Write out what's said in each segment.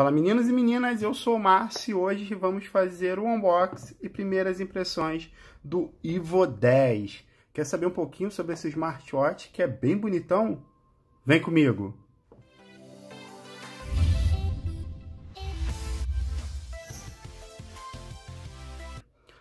Fala meninos e meninas, eu sou o Márcio e hoje vamos fazer o um unboxing e primeiras impressões do Ivo 10. Quer saber um pouquinho sobre esse smartwatch que é bem bonitão? Vem comigo!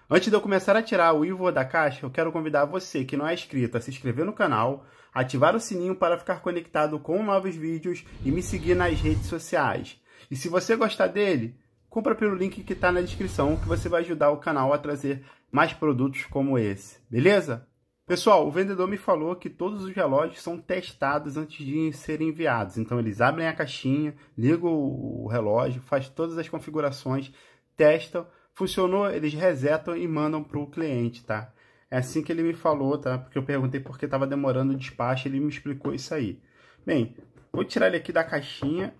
Antes de eu começar a tirar o Ivo da caixa, eu quero convidar você que não é inscrito a se inscrever no canal, ativar o sininho para ficar conectado com novos vídeos e me seguir nas redes sociais. E se você gostar dele, compra pelo link que está na descrição, que você vai ajudar o canal a trazer mais produtos como esse, beleza? Pessoal, o vendedor me falou que todos os relógios são testados antes de serem enviados. Então eles abrem a caixinha, ligam o relógio, faz todas as configurações, testam, funcionou, eles resetam e mandam para o cliente, tá? É assim que ele me falou, tá? Porque eu perguntei por que estava demorando o despacho, ele me explicou isso aí. Bem, vou tirar ele aqui da caixinha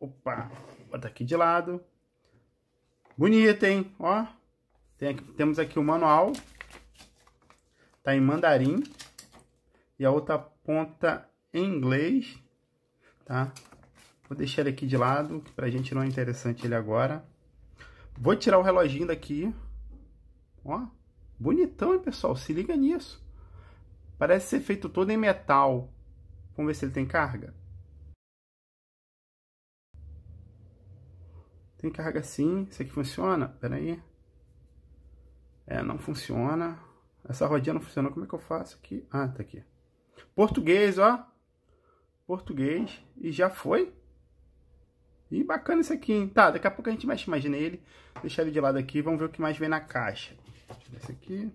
Opa, bota aqui de lado. Bonito, hein? Ó, tem aqui, temos aqui o manual. Tá em mandarim. E a outra ponta em inglês, tá? Vou deixar ele aqui de lado, que pra gente não é interessante ele agora. Vou tirar o reloginho daqui. Ó, bonitão, hein, pessoal? Se liga nisso. Parece ser feito todo em metal. Vamos ver se ele tem carga. Tem carga sim. Isso aqui funciona? Pera aí. É, não funciona. Essa rodinha não funcionou. Como é que eu faço aqui? Ah, tá aqui. Português, ó. Português. E já foi? E bacana isso aqui, hein? Tá, daqui a pouco a gente mexe mais nele. Deixar ele de lado aqui. Vamos ver o que mais vem na caixa. Esse aqui.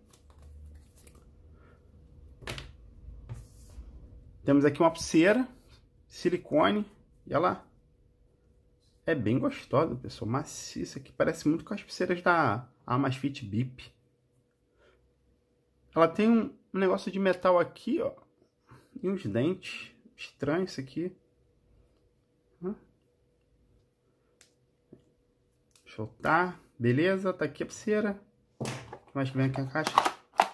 Temos aqui uma pulseira. Silicone. E olha lá. É bem gostosa, pessoal. Maciça, que parece muito com as pulseiras da Amazfit Bip. Ela tem um negócio de metal aqui, ó. E uns dentes. Estranho isso aqui. Soltar. Beleza, tá aqui a pulseira. O que mais que vem aqui na caixa?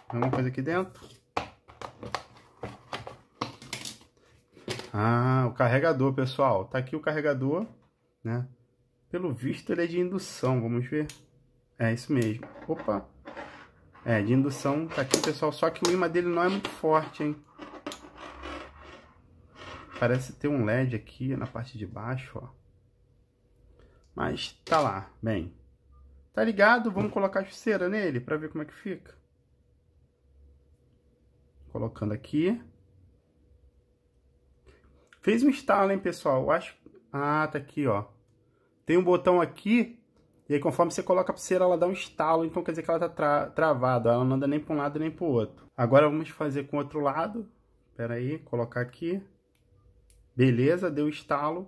Alguma coisa aqui dentro. Ah, o carregador, pessoal. Tá aqui o carregador né? Pelo visto ele é de indução, vamos ver. É isso mesmo. Opa! É, de indução tá aqui, pessoal, só que o imã dele não é muito forte, hein? Parece ter um LED aqui na parte de baixo, ó. Mas tá lá, bem. Tá ligado? Vamos colocar a chuceira nele para ver como é que fica. Colocando aqui. Fez um estalo, hein, pessoal? Eu acho ah, tá aqui, ó. Tem um botão aqui, e aí conforme você coloca a pulseira, ela dá um estalo, então quer dizer que ela tá tra travada, ela não anda nem para um lado nem para o outro. Agora vamos fazer com o outro lado. Pera aí, colocar aqui. Beleza, deu estalo.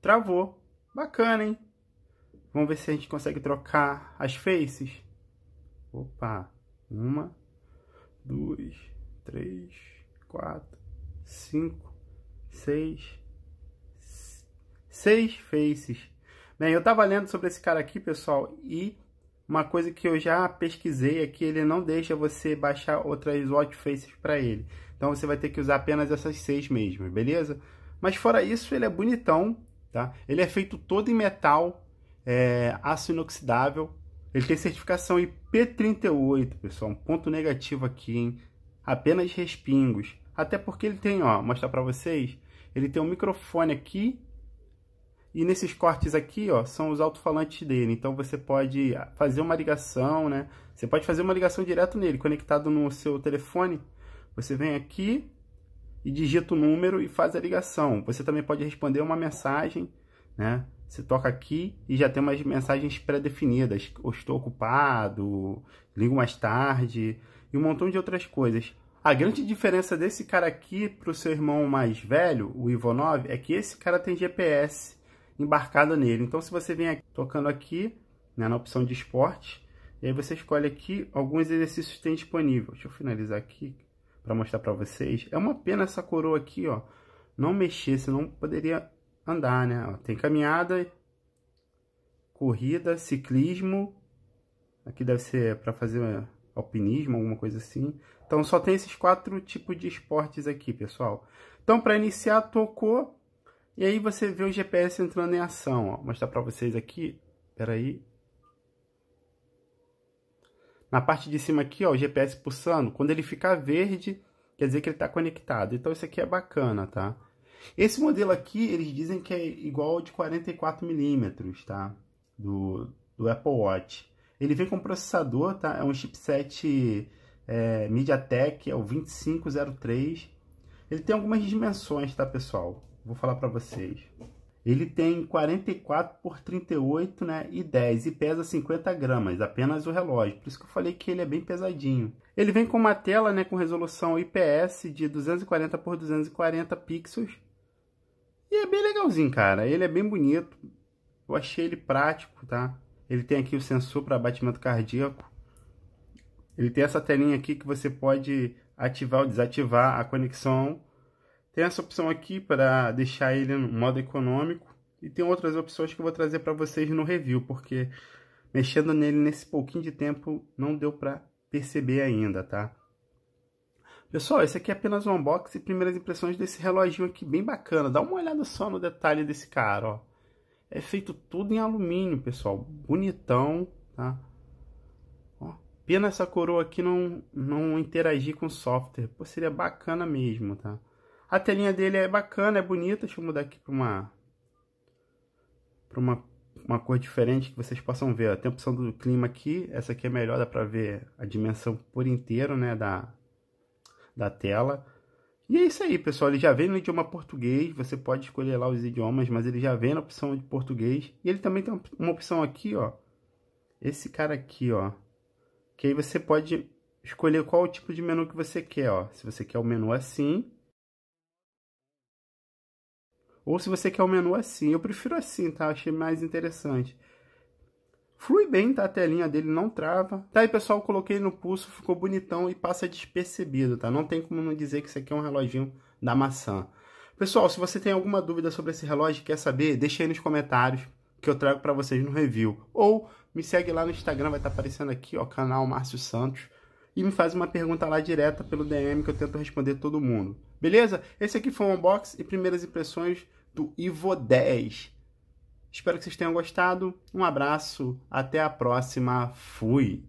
Travou. Bacana, hein? Vamos ver se a gente consegue trocar as faces. Opa, uma, duas, três, quatro, cinco, seis, Seis faces. Bem, eu tava lendo sobre esse cara aqui, pessoal, e uma coisa que eu já pesquisei é que ele não deixa você baixar outras watch faces para ele. Então você vai ter que usar apenas essas seis mesmo, beleza? Mas fora isso, ele é bonitão, tá? Ele é feito todo em metal, é, aço inoxidável. Ele tem certificação IP38, pessoal. Um ponto negativo aqui, hein? Apenas respingos. Até porque ele tem, ó, mostrar para vocês, ele tem um microfone aqui e nesses cortes aqui, ó, são os alto-falantes dele. Então você pode fazer uma ligação, né? Você pode fazer uma ligação direto nele, conectado no seu telefone. Você vem aqui e digita o número e faz a ligação. Você também pode responder uma mensagem, né? Você toca aqui e já tem umas mensagens pré-definidas. Estou ocupado, ligo mais tarde e um montão de outras coisas. A grande diferença desse cara aqui para o seu irmão mais velho, o Ivo Ivanov, é que esse cara tem GPS embarcado nele. Então se você vem aqui, tocando aqui, né, na opção de esporte, e aí você escolhe aqui alguns exercícios que tem disponível. Deixa eu finalizar aqui para mostrar para vocês. É uma pena essa coroa aqui, ó, não mexer, senão poderia andar, né? Ó, tem caminhada, corrida, ciclismo. Aqui deve ser para fazer alpinismo, alguma coisa assim. Então só tem esses quatro tipos de esportes aqui, pessoal. Então para iniciar tocou e aí você vê o GPS entrando em ação. Ó. Vou mostrar para vocês aqui. Espera aí. Na parte de cima aqui, ó, o GPS pulsando. Quando ele ficar verde, quer dizer que ele está conectado. Então isso aqui é bacana, tá? Esse modelo aqui, eles dizem que é igual ao de 44mm, tá? Do, do Apple Watch. Ele vem com processador, tá? É um chipset é, MediaTek, é o 2503. Ele tem algumas dimensões, tá, pessoal? vou falar para vocês. Ele tem 44 por 38 né, e 10 e pesa 50 gramas, apenas o relógio. Por isso que eu falei que ele é bem pesadinho. Ele vem com uma tela né, com resolução IPS de 240 por 240 pixels. E é bem legalzinho, cara. Ele é bem bonito. Eu achei ele prático, tá? Ele tem aqui o sensor para batimento cardíaco. Ele tem essa telinha aqui que você pode ativar ou desativar a conexão tem essa opção aqui para deixar ele no modo econômico. E tem outras opções que eu vou trazer para vocês no review, porque mexendo nele nesse pouquinho de tempo não deu para perceber ainda, tá? Pessoal, esse aqui é apenas um unboxing e primeiras impressões desse reloginho aqui, bem bacana. Dá uma olhada só no detalhe desse cara, ó. É feito tudo em alumínio, pessoal. Bonitão, tá? Ó, pena essa coroa aqui não, não interagir com o software. Pô, seria bacana mesmo, tá? A telinha dele é bacana, é bonita. Deixa eu mudar aqui para uma para uma, uma cor diferente que vocês possam ver. Ó. Tem a opção do clima aqui. Essa aqui é melhor, dá para ver a dimensão por inteiro, né, da da tela. E é isso aí, pessoal. Ele já vem no idioma português. Você pode escolher lá os idiomas, mas ele já vem na opção de português. E ele também tem uma opção aqui, ó. Esse cara aqui, ó. Que aí você pode escolher qual o tipo de menu que você quer, ó. Se você quer o menu assim, ou se você quer o um menu assim. Eu prefiro assim, tá? Achei mais interessante. Flui bem, tá? A telinha dele não trava. Tá aí, pessoal, coloquei no pulso, ficou bonitão e passa despercebido, tá? Não tem como não dizer que isso aqui é um reloginho da maçã. Pessoal, se você tem alguma dúvida sobre esse relógio e quer saber, deixa aí nos comentários que eu trago para vocês no review. Ou me segue lá no Instagram, vai estar tá aparecendo aqui, ó, canal Márcio Santos. E me faz uma pergunta lá direta pelo DM que eu tento responder todo mundo. Beleza? Esse aqui foi um unboxing e primeiras impressões do Ivo 10. Espero que vocês tenham gostado. Um abraço, até a próxima. Fui!